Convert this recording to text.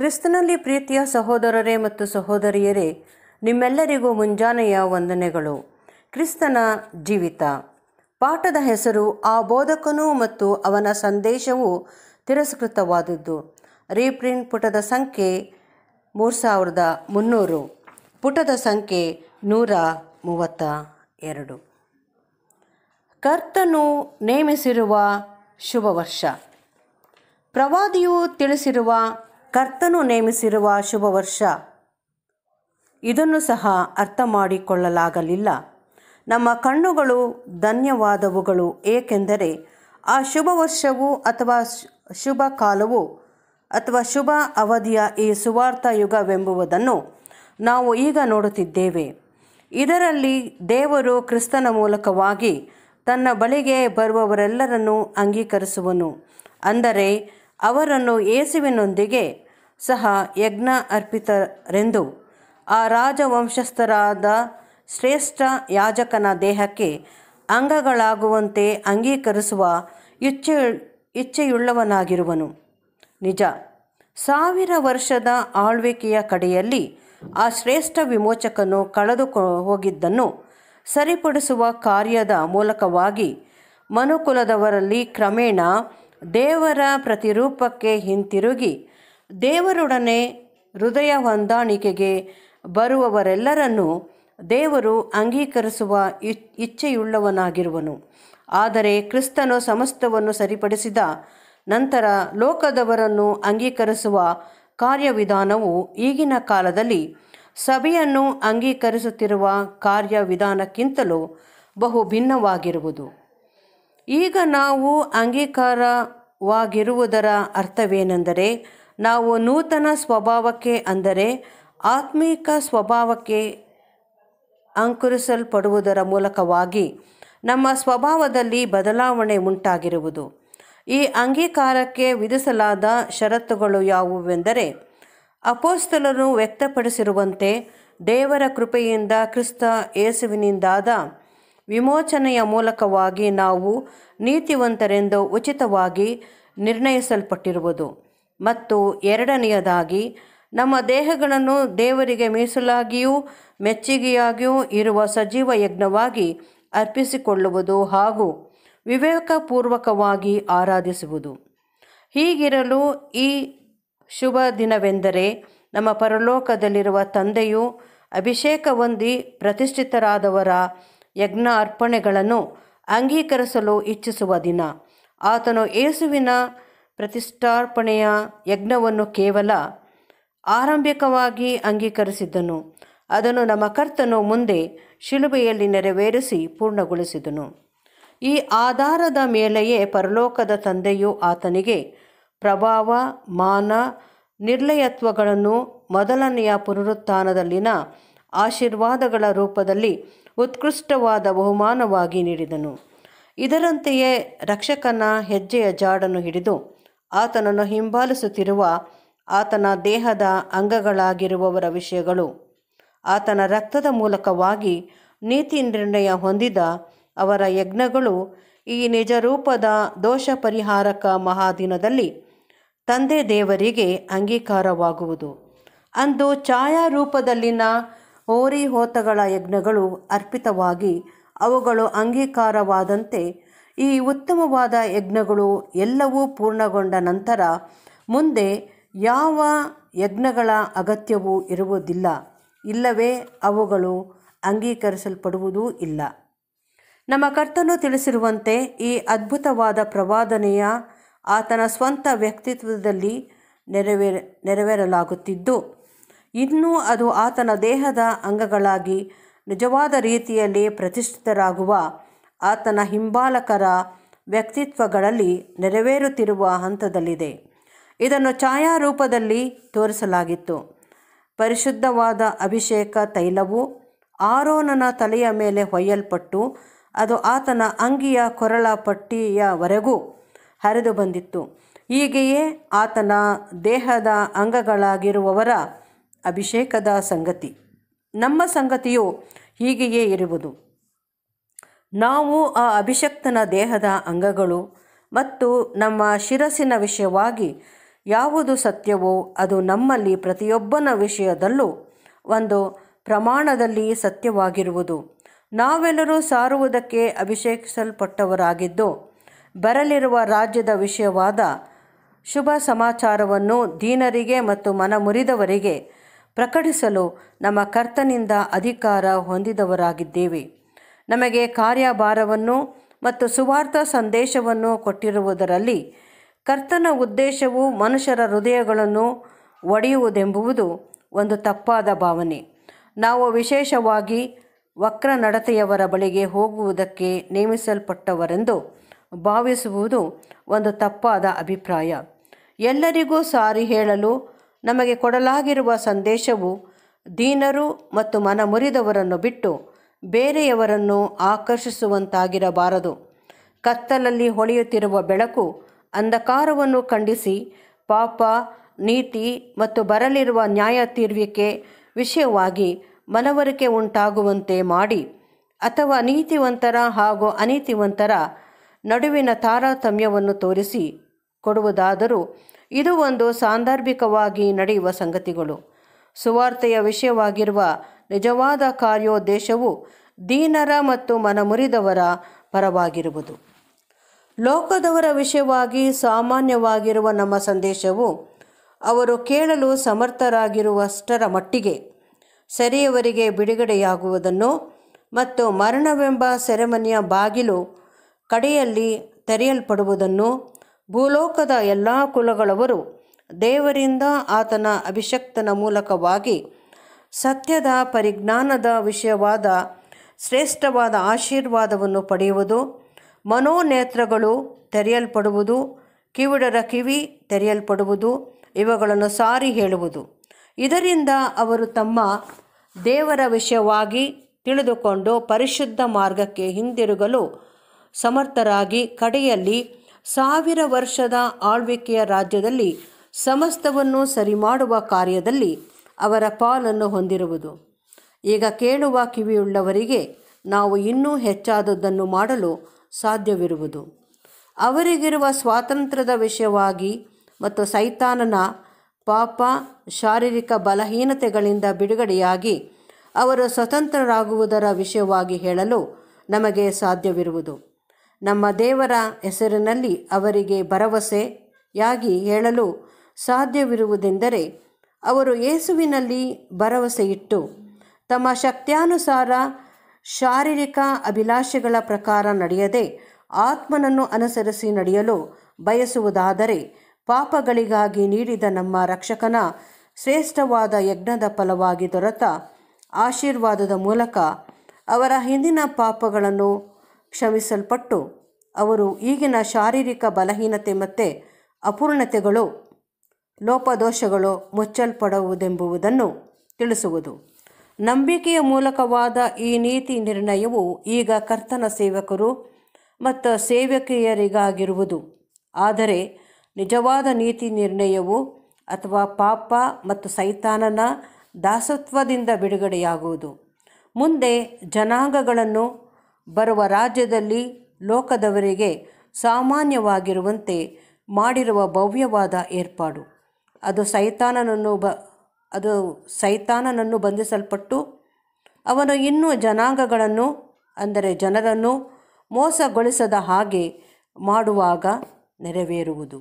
ಕ್ರಿಸ್ತನಲ್ಲಿ ಪ್ರೀತಿಯ ಸಹೋದರರೇ ಮತ್ತು ಸಹೋದರಿಯರೇ ನಿಮ್ಮೆಲ್ಲರಿಗೂ ಮುಂಜಾನೆಯ ವಂದನೆಗಳು ಕ್ರಿಸ್ತನ ಜೀವಿತ ಪಾಠದ ಹೆಸರು ಆ ಬೋಧಕನು ಮತ್ತು ಅವನ ಸಂದೇಶವು ತಿರಸ್ಕೃತವಾದದ್ದು ರೀಪ್ರಿಂಟ್ ಪುಟದ ಸಂಖ್ಯೆ ಮೂರು ಸಾವಿರದ ಮುನ್ನೂರು ಪುಟದ ಸಂಖ್ಯೆ ನೂರ ಮೂವತ್ತ ಎರಡು ಕರ್ತನು ನೇಮಿಸಿರುವ ಶುಭ ವರ್ಷ ಪ್ರವಾದಿಯು ತಿಳಿಸಿರುವ ಕರ್ತನು ನೇಮಿಸಿರುವ ಶುಭ ವರ್ಷ ಇದನ್ನು ಸಹ ಅರ್ಥ ಮಾಡಿಕೊಳ್ಳಲಾಗಲಿಲ್ಲ ನಮ್ಮ ಕಣ್ಣುಗಳು ಧನ್ಯವಾದವುಗಳು ಏಕೆಂದರೆ ಆ ಶುಭ ವರ್ಷವು ಅಥವಾ ಶುಭ ಕಾಲವು ಅಥವಾ ಶುಭ ಅವಧಿಯ ಈ ಸುವಾರ್ಥ ಯುಗವೆಂಬುವುದನ್ನು ನಾವು ಈಗ ನೋಡುತ್ತಿದ್ದೇವೆ ಇದರಲ್ಲಿ ದೇವರು ಕ್ರಿಸ್ತನ ಮೂಲಕವಾಗಿ ತನ್ನ ಬಳಿಗೆ ಬರುವವರೆಲ್ಲರನ್ನು ಅಂಗೀಕರಿಸುವನು ಅಂದರೆ ಅವರನ್ನು ಯೇಸುವಿನೊಂದಿಗೆ ಸಹ ಯಜ್ಞ ಅರ್ಪಿತರೆಂದು ಆ ರಾಜವಂಶಸ್ಥರಾದ ಶ್ರೇಷ್ಠ ಯಾಜಕನ ದೇಹಕ್ಕೆ ಅಂಗಗಳಾಗುವಂತೆ ಅಂಗೀಕರಿಸುವ ಇಚ್ಛೆ ಇಚ್ಛೆಯುಳ್ಳವನಾಗಿರುವನು ನಿಜ ಸಾವಿರ ವರ್ಷದ ಆಳ್ವಿಕೆಯ ಕಡೆಯಲ್ಲಿ ಆ ಶ್ರೇಷ್ಠ ವಿಮೋಚಕನು ಕಳೆದುಕೊ ಹೋಗಿದ್ದನ್ನು ಸರಿಪಡಿಸುವ ಕಾರ್ಯದ ಮೂಲಕವಾಗಿ ಮನುಕುಲದವರಲ್ಲಿ ಕ್ರಮೇಣ ದೇವರ ಪ್ರತಿರೂಪಕ್ಕೆ ಹಿಂತಿರುಗಿ ದೇವರೊಡನೆ ಹೃದಯ ಹೊಂದಾಣಿಕೆಗೆ ಬರುವವರೆಲ್ಲರನ್ನು ದೇವರು ಅಂಗೀಕರಿಸುವ ಇಚ್ಛೆಯುಳ್ಳವನಾಗಿರುವನು ಆದರೆ ಕ್ರಿಸ್ತನು ಸಮಸ್ತವನ್ನು ಸರಿಪಡಿಸಿದ ನಂತರ ಲೋಕದವರನ್ನು ಅಂಗೀಕರಿಸುವ ಕಾರ್ಯವಿಧಾನವು ಈಗಿನ ಕಾಲದಲ್ಲಿ ಸಭೆಯನ್ನು ಅಂಗೀಕರಿಸುತ್ತಿರುವ ಕಾರ್ಯವಿಧಾನಕ್ಕಿಂತಲೂ ಬಹು ಭಿನ್ನವಾಗಿರುವುದು ಈಗ ನಾವು ಅಂಗೀಕಾರವಾಗಿರುವುದರ ಅರ್ಥವೇನೆಂದರೆ ನಾವು ನೂತನ ಸ್ವಭಾವಕ್ಕೆ ಅಂದರೆ ಆತ್ಮೀಕ ಸ್ವಭಾವಕ್ಕೆ ಅಂಕುರಿಸಲ್ಪಡುವುದರ ಮೂಲಕವಾಗಿ ನಮ್ಮ ಸ್ವಭಾವದಲ್ಲಿ ಬದಲಾವಣೆ ಉಂಟಾಗಿರುವುದು ಈ ಅಂಗೀಕಾರಕ್ಕೆ ವಿಧಿಸಲಾದ ಷರತ್ತುಗಳು ಯಾವುವೆಂದರೆ ಅಪೋಸ್ತಲರು ವ್ಯಕ್ತಪಡಿಸಿರುವಂತೆ ದೇವರ ಕೃಪೆಯಿಂದ ಕ್ರಿಸ್ತ ಯೇಸುವಿನಿಂದಾದ ವಿಮೋಚನೆಯ ಮೂಲಕವಾಗಿ ನಾವು ನೀತಿವಂತರೆಂದು ಉಚಿತವಾಗಿ ನಿರ್ಣಯಿಸಲ್ಪಟ್ಟಿರುವುದು ಮತ್ತು ಎರಡನೆಯದಾಗಿ ನಮ್ಮ ದೇಹಗಳನ್ನು ದೇವರಿಗೆ ಮೀಸಲಾಗಿಯೂ ಮೆಚ್ಚುಗೆಯಾಗಿಯೂ ಇರುವ ಸಜೀವ ಯಜ್ಞವಾಗಿ ಅರ್ಪಿಸಿಕೊಳ್ಳುವುದು ಹಾಗೂ ವಿವೇಕಪೂರ್ವಕವಾಗಿ ಆರಾಧಿಸುವುದು ಹೀಗಿರಲು ಈ ಶುಭ ದಿನವೆಂದರೆ ನಮ್ಮ ಪರಲೋಕದಲ್ಲಿರುವ ತಂದೆಯು ಅಭಿಷೇಕ ಹೊಂದಿ ಪ್ರತಿಷ್ಠಿತರಾದವರ ಯಜ್ಞ ಅರ್ಪಣೆಗಳನ್ನು ಅಂಗೀಕರಿಸಲು ಇಚ್ಛಿಸುವ ದಿನ ಆತನು ಯೇಸುವಿನ ಪ್ರತಿಷ್ಠಾರ್ಪಣೆಯ ಯಜ್ಞವನ್ನು ಕೇವಲ ಆರಂಭಿಕವಾಗಿ ಅಂಗೀಕರಿಸಿದ್ದನು ಅದನ್ನು ನಮ್ಮ ಕರ್ತನು ಮುಂದೆ ಶಿಲುಬೆಯಲ್ಲಿ ನೆರವೇರಿಸಿ ಪೂರ್ಣಗೊಳಿಸಿದನು ಈ ಆಧಾರದ ಮೇಲೆಯೇ ಪರಲೋಕದ ತಂದೆಯು ಆತನಿಗೆ ಪ್ರಭಾವ ಮಾನ ನಿರ್ಲಯತ್ವಗಳನ್ನು ಮೊದಲನೆಯ ಪುನರುತ್ಥಾನದಲ್ಲಿನ ಆಶೀರ್ವಾದಗಳ ರೂಪದಲ್ಲಿ ಉತ್ಕೃಷ್ಟವಾದ ಬಹುಮಾನವಾಗಿ ನೀಡಿದನು ಇದರಂತೆಯೇ ರಕ್ಷಕನ ಹೆಜ್ಜೆಯ ಜಾಡನ್ನು ಹಿಡಿದು ಆತನನ್ನು ಹಿಂಬಾಲಿಸುತ್ತಿರುವ ಆತನ ದೇಹದ ಅಂಗಗಳಾಗಿರುವವರ ವಿಷಯಗಳು ಆತನ ರಕ್ತದ ಮೂಲಕವಾಗಿ ನೀತಿ ನಿರ್ಣಯ ಹೊಂದಿದ ಅವರ ಯಜ್ಞಗಳು ಈ ನಿಜ ರೂಪದ ದೋಷ ಪರಿಹಾರಕ ಮಹಾದಿನದಲ್ಲಿ ತಂದೆ ದೇವರಿಗೆ ಅಂಗೀಕಾರವಾಗುವುದು ಅಂದು ಛಾಯಾರೂಪದಲ್ಲಿನ ಹೋರಿ ಹೋತಗಳ ಯಜ್ಞಗಳು ಅರ್ಪಿತವಾಗಿ ಅವುಗಳು ಅಂಗೀಕಾರವಾದಂತೆ ಈ ಉತ್ತಮವಾದ ಯಜ್ಞಗಳು ಎಲ್ಲವೂ ಪೂರ್ಣಗೊಂಡ ನಂತರ ಮುಂದೆ ಯಾವ ಯಜ್ಞಗಳ ಅಗತ್ಯವೂ ಇರುವುದಿಲ್ಲ ಇಲ್ಲವೇ ಅವುಗಳು ಅಂಗೀಕರಿಸಲ್ಪಡುವುದೂ ಇಲ್ಲ ನಮ್ಮ ಕರ್ತನು ತಿಳಿಸಿರುವಂತೆ ಈ ಅದ್ಭುತವಾದ ಪ್ರವಾದನೆಯ ಆತನ ಸ್ವಂತ ವ್ಯಕ್ತಿತ್ವದಲ್ಲಿ ನೆರವೇರ ನೆರವೇರಲಾಗುತ್ತಿದ್ದು ಇನ್ನೂ ಅದು ಆತನ ದೇಹದ ಅಂಗಗಳಾಗಿ ನಿಜವಾದ ರೀತಿಯಲ್ಲಿ ಪ್ರತಿಷ್ಠಿತರಾಗುವ ಆತನ ಹಿಂಬಾಲಕರ ವ್ಯಕ್ತಿತ್ವಗಳಲ್ಲಿ ನೆರವೇರುತ್ತಿರುವ ಹಂತದಲ್ಲಿದೆ ಇದನ್ನು ಛಾಯಾರೂಪದಲ್ಲಿ ತೋರಿಸಲಾಗಿತ್ತು ಪರಿಶುದ್ಧವಾದ ಅಭಿಷೇಕ ತೈಲವು ಆರೋನನ ತಲೆಯ ಮೇಲೆ ಹೊಯ್ಯಲ್ಪಟ್ಟು ಅದು ಆತನ ಅಂಗಿಯ ಕೊರಳ ಪಟ್ಟಿಯವರೆಗೂ ಹರಿದು ಬಂದಿತ್ತು ಹೀಗೆಯೇ ಆತನ ದೇಹದ ಅಂಗಗಳಾಗಿರುವವರ ಅಭಿಷೇಕದ ಸಂಗತಿ ನಮ್ಮ ಸಂಗತಿಯು ಹೀಗೆಯೇ ಇರುವುದು ನಾವು ಆ ಅಭಿಷಕ್ತನ ದೇಹದ ಅಂಗಗಳು ಮತ್ತು ನಮ್ಮ ಶಿರಸ್ಸಿನ ವಿಷಯವಾಗಿ ಯಾವುದು ಸತ್ಯವೋ ಅದು ನಮ್ಮಲ್ಲಿ ಪ್ರತಿಯೊಬ್ಬನ ವಿಷಯದಲ್ಲೂ ಒಂದು ಪ್ರಮಾಣದಲ್ಲಿ ಸತ್ಯವಾಗಿರುವುದು ನಾವೆಲ್ಲರೂ ಸಾರುವುದಕ್ಕೆ ಅಭಿಷೇಕಿಸಲ್ಪಟ್ಟವರಾಗಿದ್ದು ಬರಲಿರುವ ರಾಜ್ಯದ ವಿಷಯವಾದ ಶುಭ ಸಮಾಚಾರವನ್ನು ದೀನರಿಗೆ ಮತ್ತು ಮನಮುರಿದವರಿಗೆ ಪ್ರಕಟಿಸಲು ನಮ್ಮ ಕರ್ತನಿಂದ ಅಧಿಕಾರ ಹೊಂದಿದವರಾಗಿದ್ದೇವೆ ನಮಗೆ ಕಾರ್ಯಭಾರವನ್ನು ಮತ್ತು ಸುವಾರ್ಥ ಸಂದೇಶವನ್ನು ಕೊಟ್ಟಿರುವುದರಲ್ಲಿ ಕರ್ತನ ಉದ್ದೇಶವು ಮನುಷ್ಯರ ಹೃದಯಗಳನ್ನು ಒಡೆಯುವುದೆಂಬುವುದು ಒಂದು ತಪ್ಪಾದ ಭಾವನೆ ನಾವು ವಿಶೇಷವಾಗಿ ವಕ್ರ ನಡತೆಯವರ ಬಳಿಗೆ ಹೋಗುವುದಕ್ಕೆ ನೇಮಿಸಲ್ಪಟ್ಟವರೆಂದು ಭಾವಿಸುವುದು ಒಂದು ತಪ್ಪಾದ ಅಭಿಪ್ರಾಯ ಎಲ್ಲರಿಗೂ ಸಾರಿ ಹೇಳಲು ನಮಗೆ ಕೊಡಲಾಗಿರುವ ಸಂದೇಶವು ದೀನರು ಮತ್ತು ಮನಮುರಿದವರನ್ನು ಬಿಟ್ಟು ಬೇರೆಯವರನ್ನು ಆಕರ್ಷಿಸುವಂತಾಗಿರಬಾರದು ಕತ್ತಲಲ್ಲಿ ಹೊಳೆಯುತ್ತಿರುವ ಬೆಳಕು ಅಂಧಕಾರವನ್ನು ಖಂಡಿಸಿ ಪಾಪ ನೀತಿ ಮತ್ತು ಬರಲಿರುವ ನ್ಯಾಯ ತೀರ್ವಿಕೆ ವಿಷಯವಾಗಿ ಮನವರಿಕೆ ಉಂಟಾಗುವಂತೆ ಮಾಡಿ ಅಥವಾ ನೀತಿವಂತರ ಹಾಗೂ ಅನೀತಿವಂತರ ನಡುವಿನ ತಾರತಮ್ಯವನ್ನು ತೋರಿಸಿ ಕೊಡುವುದಾದರೂ ಇದು ಒಂದು ಸಾಂದರ್ಭಿಕವಾಗಿ ನಡೆಯುವ ಸಂಗತಿಗಳು ಸುವಾರ್ತೆಯ ವಿಷಯವಾಗಿರುವ ನಿಜವಾದ ಕಾರ್ಯೋದ್ದೇಶವು ದೀನರ ಮತ್ತು ಮನಮುರಿದವರ ಪರವಾಗಿರುವುದು ಲೋಕದವರ ವಿಷಯವಾಗಿ ಸಾಮಾನ್ಯವಾಗಿರುವ ನಮ್ಮ ಸಂದೇಶವು ಅವರು ಕೇಳಲು ಸಮರ್ಥರಾಗಿರುವಷ್ಟರ ಮಟ್ಟಿಗೆ ಸೆರೆಯವರಿಗೆ ಬಿಡುಗಡೆಯಾಗುವುದನ್ನು ಮತ್ತು ಮರಣವೆಂಬ ಸೆರೆಮನೆಯ ಬಾಗಿಲು ಕಡೆಯಲ್ಲಿ ತೆರೆಯಲ್ಪಡುವುದನ್ನು ಭೂಲೋಕದ ಎಲ್ಲ ಕುಲಗಳವರು ದೇವರಿಂದ ಆತನ ಅಭಿಷಕ್ತನ ಮೂಲಕವಾಗಿ ಸತ್ಯದ ಪರಿಜ್ಞಾನದ ವಿಷಯವಾದ ಶ್ರೇಷ್ಠವಾದ ಆಶೀರ್ವಾದವನ್ನು ಪಡೆಯುವುದು ಮನೋನೇತ್ರಗಳು ತೆರೆಯಲ್ಪಡುವುದು ಕಿವಿಡರ ಕಿವಿ ತೆರೆಯಲ್ಪಡುವುದು ಇವುಗಳನ್ನು ಸಾರಿ ಹೇಳುವುದು ಇದರಿಂದ ಅವರು ತಮ್ಮ ದೇವರ ವಿಷಯವಾಗಿ ತಿಳಿದುಕೊಂಡು ಪರಿಶುದ್ಧ ಮಾರ್ಗಕ್ಕೆ ಹಿಂದಿರುಗಲು ಸಮರ್ಥರಾಗಿ ಕಡೆಯಲ್ಲಿ ಸಾವಿರ ವರ್ಷದ ಆಳ್ವಿಕೆಯ ರಾಜ್ಯದಲ್ಲಿ ಸಮಸ್ತವನ್ನು ಸರಿ ಮಾಡುವ ಕಾರ್ಯದಲ್ಲಿ ಅವರ ಪಾಲನ್ನು ಹೊಂದಿರುವುದು ಈಗ ಕೇಳುವ ಕಿವಿಯುಳ್ಳವರಿಗೆ ನಾವು ಇನ್ನೂ ಹೆಚ್ಚಾದದ್ದನ್ನು ಮಾಡಲು ಸಾಧ್ಯವಿರುವುದು ಅವರಿಗಿರುವ ಸ್ವಾತಂತ್ರ್ಯದ ವಿಷಯವಾಗಿ ಮತ್ತು ಸೈತಾನನ ಪಾಪ ಶಾರೀರಿಕ ಬಲಹೀನತೆಗಳಿಂದ ಬಿಡುಗಡೆಯಾಗಿ ಅವರು ಸ್ವತಂತ್ರರಾಗುವುದರ ವಿಷಯವಾಗಿ ಹೇಳಲು ನಮಗೆ ಸಾಧ್ಯವಿರುವುದು ನಮ್ಮ ದೇವರ ಹೆಸರಿನಲ್ಲಿ ಅವರಿಗೆ ಭರವಸೆಯಾಗಿ ಹೇಳಲು ಸಾಧ್ಯವಿರುವುದೆಂದರೆ ಅವರು ಯೇಸುವಿನಲ್ಲಿ ಇಟ್ಟು ತಮ್ಮ ಶಕ್ತ್ಯಾನುಸಾರ ಶಾರೀರಿಕ ಅಭಿಲಾಷೆಗಳ ಪ್ರಕಾರ ನಡೆಯದೆ ಆತ್ಮನನ್ನು ಅನುಸರಿಸಿ ನಡೆಯಲು ಬಯಸುವುದಾದರೆ ಪಾಪಗಳಿಗಾಗಿ ನೀಡಿದ ನಮ್ಮ ರಕ್ಷಕನ ಶ್ರೇಷ್ಠವಾದ ಯಜ್ಞದ ಫಲವಾಗಿ ದೊರೆತ ಆಶೀರ್ವಾದದ ಮೂಲಕ ಅವರ ಹಿಂದಿನ ಪಾಪಗಳನ್ನು ಕ್ಷಮಿಸಲ್ಪಟ್ಟು ಅವರು ಈಗಿನ ಶಾರೀರಿಕ ಬಲಹೀನತೆ ಮತ್ತು ಅಪೂರ್ಣತೆಗಳು ಲೋಪದೋಷಗಳು ಮುಚ್ಚಲ್ಪಡುವುದೆಂಬುವುದನ್ನು ತಿಳಿಸುವುದು ನಂಬಿಕೆಯ ಮೂಲಕವಾದ ಈ ನೀತಿ ನಿರ್ಣಯವು ಈಗ ಕರ್ತನ ಸೇವಕರು ಮತ್ತು ಸೇವಕಿಯರಿಗಾಗಿರುವುದು ಆದರೆ ನಿಜವಾದ ನೀತಿ ನಿರ್ಣಯವು ಅಥವಾ ಪಾಪ ಮತ್ತು ಸೈತಾನನ ದಾಸತ್ವದಿಂದ ಬಿಡುಗಡೆಯಾಗುವುದು ಮುಂದೆ ಜನಾಂಗಗಳನ್ನು ಬರುವ ರಾಜ್ಯದಲ್ಲಿ ಲೋಕದವರಿಗೆ ಸಾಮಾನ್ಯವಾಗಿರುವಂತೆ ಮಾಡಿರುವ ಭವ್ಯವಾದ ಏರ್ಪಾಡು ಅದು ಸೈತಾನನನ್ನು ಬ ಅದು ಸೈತಾನನನ್ನು ಬಂಧಿಸಲ್ಪಟ್ಟು ಅವನು ಇನ್ನೂ ಜನಾಂಗಗಳನ್ನು ಅಂದರೆ ಜನರನ್ನು ಮೋಸಗೊಳಿಸದ ಹಾಗೆ ಮಾಡುವಾಗ ನೆರವೇರುವುದು